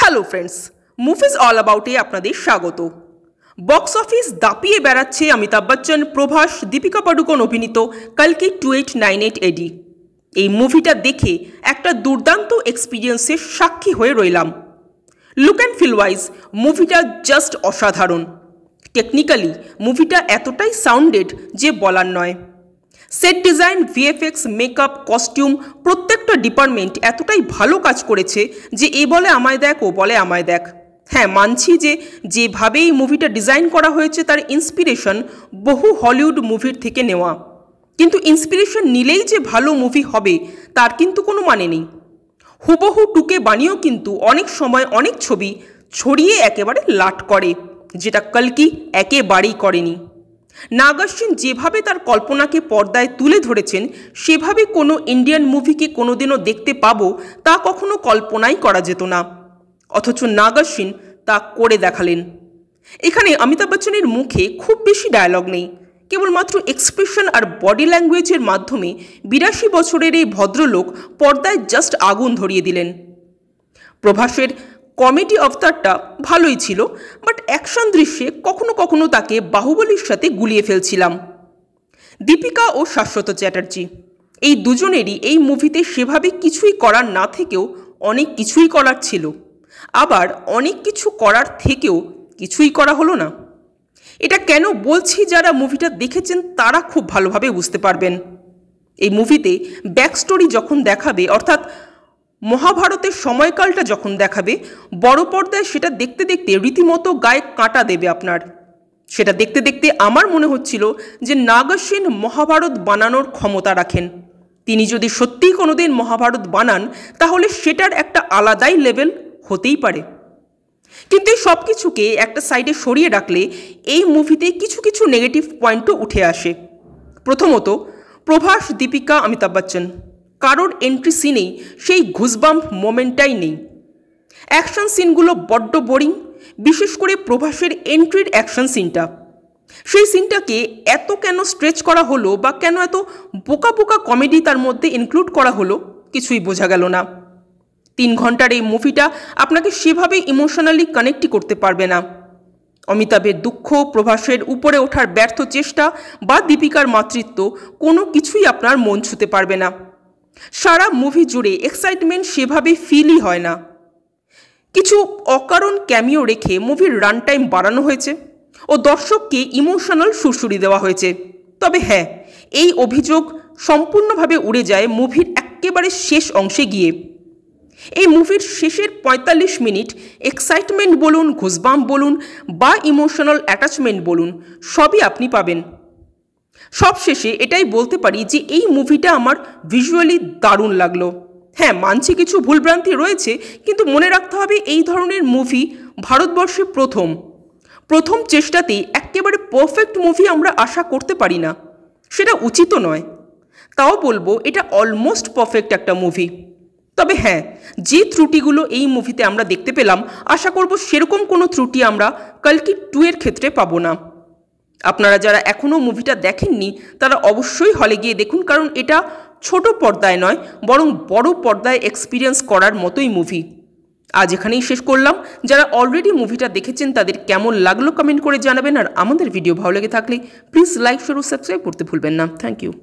hello friends movies all অ্যাবাউটে আপনাদের স্বাগত বক্স অফিস দাপিয়ে বেড়াচ্ছে অমিতাভ বচ্চন প্রভাস দীপিকা পাডুকোন অভিনীত কালকি two eight nine eight AD এই মুভিটা দেখে একটা দুর্দান্ত এক্সপিরিয়েন্সের সাক্ষী হয়ে রইলাম লুক অ্যান্ড ফিল ওয়াইজ মুভিটা জাস্ট অসাধারণ টেকনিক্যালি মুভিটা এতটাই সাউন্ডেড যে বলার নয় set design VFX makeup costume প্রত্যেকটা ডিপার্টমেন্ট এতটাই ভালো কাজ করেছে যে এ বলে আমায় দেখ ও বলে আমায় দেখ হ্যাঁ মানছি যে যেভাবে এই মুভিটা ডিজাইন করা হয়েছে তার ইন্সপিরেশন বহু হলিউড মুভির থেকে নেওয়া কিন্তু ইন্সপিরেশন নিলেই যে ভালো মুভি হবে তার কিন্তু কোনো মানে নেই হুবহু টুকে বানিয়েও কিন্তু অনেক সময় অনেক ছবি ছড়িয়ে একেবারে লাট করে যেটা কলকি একেবারেই করেনি নাগাসিন যেভাবে তার কল্পনাকে পর্দায় তুলে ধরেছেন সেভাবে কোনো ইন্ডিয়ান মুভিকে কোনোদিনও দেখতে পাবো তা কখনো কল্পনাই করা যেত না অথচ নাগাসিন তা করে দেখালেন এখানে অমিতাভ বচ্চনের মুখে খুব বেশি ডায়লগ নেই কেবলমাত্র এক্সপ্রেশন আর বডি ল্যাঙ্গুয়েজের মাধ্যমে বিরাশি বছরের এই ভদ্রলোক পর্দায় জাস্ট আগুন ধরিয়ে দিলেন প্রভাসের কমেডি অবতারটা ভালোই ছিল বাট অ্যাকশন দৃশ্যে কখনো কখনো তাকে বাহুবলীর সাথে গুলিয়ে ফেলছিলাম দীপিকা ও শাশ্বত চ্যাটার্জি এই দুজনেরই এই মুভিতে সেভাবে কিছুই করার না থেকেও অনেক কিছুই করার ছিল আবার অনেক কিছু করার থেকেও কিছুই করা হলো না এটা কেন বলছি যারা মুভিটা দেখেছেন তারা খুব ভালোভাবে বুঝতে পারবেন এই মুভিতে ব্যাক স্টোরি যখন দেখাবে অর্থাৎ মহাভারতের সময়কালটা যখন দেখাবে বড় পর্দায় সেটা দেখতে দেখতে রীতিমতো গায়ে কাঁটা দেবে আপনার সেটা দেখতে দেখতে আমার মনে হচ্ছিল যে নাগাসেন মহাভারত বানানোর ক্ষমতা রাখেন তিনি যদি সত্যিই কোনোদিন মহাভারত বানান তাহলে সেটার একটা আলাদাই লেভেল হতেই পারে কিন্তু এই সব কিছুকে একটা সাইডে সরিয়ে রাখলে এই মুভিতে কিছু কিছু নেগেটিভ পয়েন্টও উঠে আসে প্রথমত প্রভাস দীপিকা অমিতাভ বচ্চন কারোর এন্ট্রি সিনেই সেই ঘুষবাম্প মোমেন্টটাই নেই অ্যাকশন সিনগুলো বড্ড বোরিং বিশেষ করে প্রভাসের এন্ট্রির অ্যাকশন সিনটা সেই সিনটাকে এত কেন স্ট্রেচ করা হলো বা কেন এত বোকা বোকা কমেডি তার মধ্যে ইনক্লুড করা হলো কিছুই বোঝা গেল না তিন ঘন্টার এই মুভিটা আপনাকে সেভাবে ইমোশনালি কানেক্টই করতে পারবে না অমিতাভের দুঃখ প্রভাসের উপরে ওঠার ব্যর্থ চেষ্টা বা দীপিকার মাতৃত্ব কোনো কিছুই আপনার মন ছুতে পারবে না সারা মুভি জুড়ে এক্সাইটমেন্ট সেভাবে ফিলই হয় না কিছু অকারণ ক্যামিও রেখে মুভির রান টাইম বাড়ানো হয়েছে ও দর্শককে ইমোশনাল সুরসুরি দেওয়া হয়েছে তবে হ্যাঁ এই অভিযোগ সম্পূর্ণভাবে উড়ে যায় মুভির একেবারে শেষ অংশে গিয়ে এই মুভির শেষের ৪৫ মিনিট এক্সাইটমেন্ট বলুন ঘুষবাম বলুন বা ইমোশনাল অ্যাটাচমেন্ট বলুন সবই আপনি পাবেন সবশেষে এটাই বলতে পারি যে এই মুভিটা আমার ভিজুয়ালি দারুণ লাগলো হ্যাঁ মানছি কিছু ভুলভ্রান্তি রয়েছে কিন্তু মনে রাখতে হবে এই ধরনের মুভি ভারতবর্ষে প্রথম প্রথম চেষ্টাতেই একেবারে পারফেক্ট মুভি আমরা আশা করতে পারি না সেটা উচিত নয় তাও বলবো এটা অলমোস্ট পারফেক্ট একটা মুভি তবে হ্যাঁ যে ত্রুটিগুলো এই মুভিতে আমরা দেখতে পেলাম আশা করব সেরকম কোনো ত্রুটি আমরা কালকি টু এর ক্ষেত্রে পাবো না আপনারা যারা এখনও মুভিটা দেখেননি তারা অবশ্যই হলে গিয়ে দেখুন কারণ এটা ছোট পর্দায় নয় বরং বড় পর্দায় এক্সপিরিয়েন্স করার মতোই মুভি আজ এখানেই শেষ করলাম যারা অলরেডি মুভিটা দেখেছেন তাদের কেমন লাগলো কমেন্ট করে জানাবেন আর আমাদের ভিডিও ভালো লেগে থাকলে প্লিজ লাইক শেয়ার ও সাবস্ক্রাইব করতে ভুলবেন না থ্যাংক ইউ